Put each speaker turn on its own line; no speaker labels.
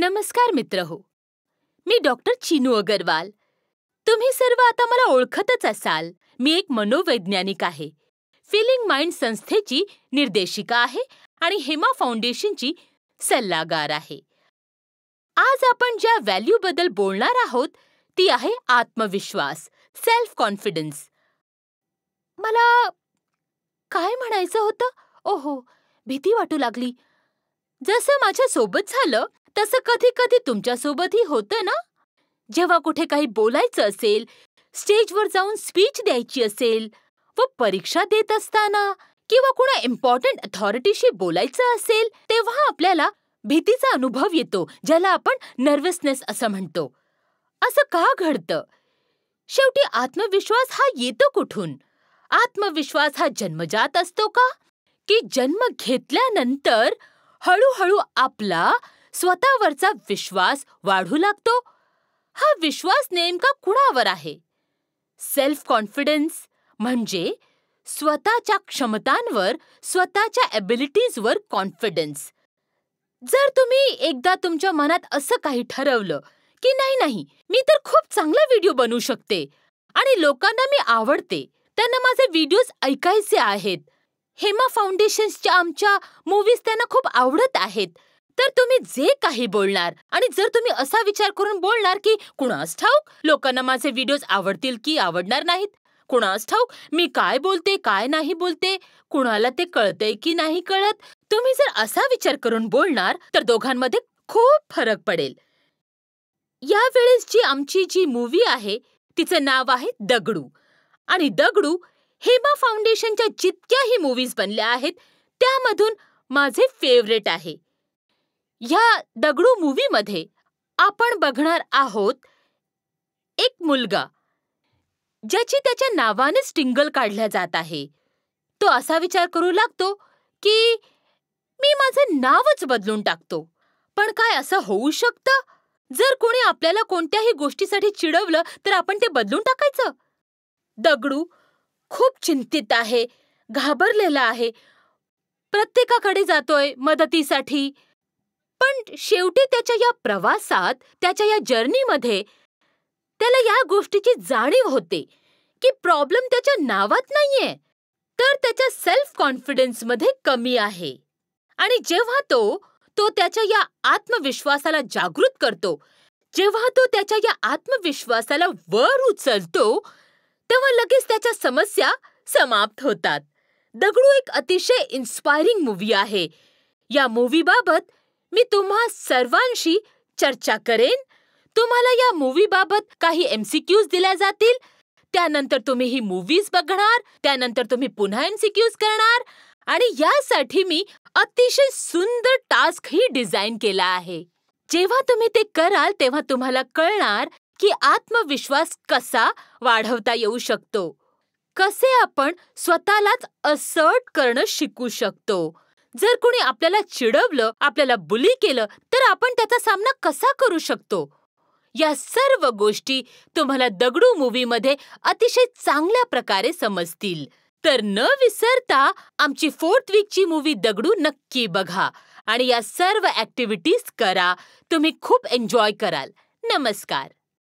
नमस्कार मित्र हो मी डॉक्टर चिनू अगरवाल तुम्ही सर्व आता मला ओळखतच असाल मी एक मनोवैज्ञानिक आहे फिलिंग माइंड संस्थेची निर्देशिका आहे आणि हेमा फाउंडेशनची सल्लागार आहे आज आपण ज्या व्हॅल्यूबद्दल बोलणार आहोत ती आहे आत्मविश्वास सेल्फ कॉन्फिडन्स मला काय म्हणायचं होतं ओहो भीती वाटू लागली जसं माझ्यासोबत झालं तसं कधी कधी तुमच्या तुमच्यासोबतही होतं ना जेव्हा कुठे काही बोलायचं असेल स्टेजवर जाऊन स्पीच द्यायची असेल व परीक्षा देत असताना किंवा कुणा इम्पॉर्टंट अथॉरिटीशी बोलायचं असेल तेव्हा आपल्याला भीतीचा अनुभव येतो ज्याला आपण नर्वसनेस असं म्हणतो असं का घडतं शेवटी आत्मविश्वास हा येतो कुठून आत्मविश्वास हा जन्मजात असतो का की जन्म घेतल्यानंतर हळूहळू आपला स्वतःवरचा विश्वास वाढू लागतो हा विश्वास नेमका कुणावर आहे सेल्फ कॉन्फिडन्स म्हणजे स्वतःच्या क्षमतांवर स्वतःच्या एबिलिटीजवर कॉन्फिडन्स जर तुम्ही एकदा तुमच्या मनात असं काही ठरवलं की नाही नाही मी तर खूप चांगला व्हिडिओ बनवू शकते आणि लोकांना मी आवडते त्यांना माझे व्हिडिओज ऐकायचे आहेत हेमा फाउंडेशनच्या आमच्या मूवीज त्यांना खूप आवडत आहेत तर तुम्ही जे काही बोलणार आणि जर तुम्ही असा विचार करून बोलणार की कुणास ठाऊक लोकांना माझे व्हिडिओज आवडतील की आवडणार नाहीत कुणास ठाऊक मी काय बोलते काय नाही बोलते कुणाला ते कळते की नाही कळत तुम्ही जर असा विचार करून बोलणार तर दोघांमध्ये खूप फरक पडेल वेळेस जी आमची जी मूवी आहे तिचं नाव आहे दगडू आणि दगडू हेमा फाउंडेशनच्या जितक्याही मूवीज बनल्या आहेत त्यामधून माझे फेवरेट आहे ह्या दगडू मध्ये आपण बघणार आहोत एक मुलगा ज्याची त्याच्या नावानेच टिंगल काढल्या जात आहे तो असा विचार करू लागतो की मी माझं नावच बदलून टाकतो पण काय असं होऊ शकतं जर कोणी आपल्याला कोणत्याही गोष्टीसाठी चिडवलं तर आपण ते बदलून टाकायचं दगडू खूप चिंतित आहे घाबरलेला आहे प्रत्येकाकडे जातोय मदतीसाठी पण शेवटी त्याच्या या प्रवासात त्याच्या या जर्नीमध्ये त्याला या गोष्टीची जाणीव होते की प्रॉब्लेम त्याच्या नावात नाहीये तर त्याच्या सेल्फ कॉन्फिडन्समध्ये कमी आहे आणि जेव्हा तो तो त्याच्या या आत्मविश्वासाला जागृत करतो जेव्हा तो त्याच्या या आत्मविश्वासाला वर उचलतो तेव्हा लगेच त्याच्या समस्या समाप्त होतात दगडू एक अतिशय इन्स्पायरिंग मूवी आहे या मूव्हीबाबत मी तुम्हा सर्वांशी चर्चा करेन तुम्हाला या बाबत काही एमसीक्यूज दिल्या जातील त्यानंतर तुम्ही ही मूव्हीज बघणार त्यानंतर तुम्ही पुन्हा एमसीक्यूज करणार आणि यासाठी मी अतिशय सुंदर टास्क ही डिझाईन केला आहे जेव्हा तुम्ही ते कराल तेव्हा तुम्हाला कळणार की आत्मविश्वास कसा वाढवता येऊ शकतो कसे आपण स्वतःलाच असर्ट करणं शिकू शकतो जर कोणी आपल्याला चिडवलं आपल्याला बुली केलं तर आपण त्याचा सामना कसा करू शकतो या सर्व गोष्टी तुम्हाला दगडू मध्ये अतिशय चांगल्या प्रकारे समजतील तर न विसरता आमची फोर्थ वीकची मूवी दगडू नक्की बघा आणि या सर्व ऍक्टिव्हिटीज करा तुम्ही खूप एन्जॉय कराल नमस्कार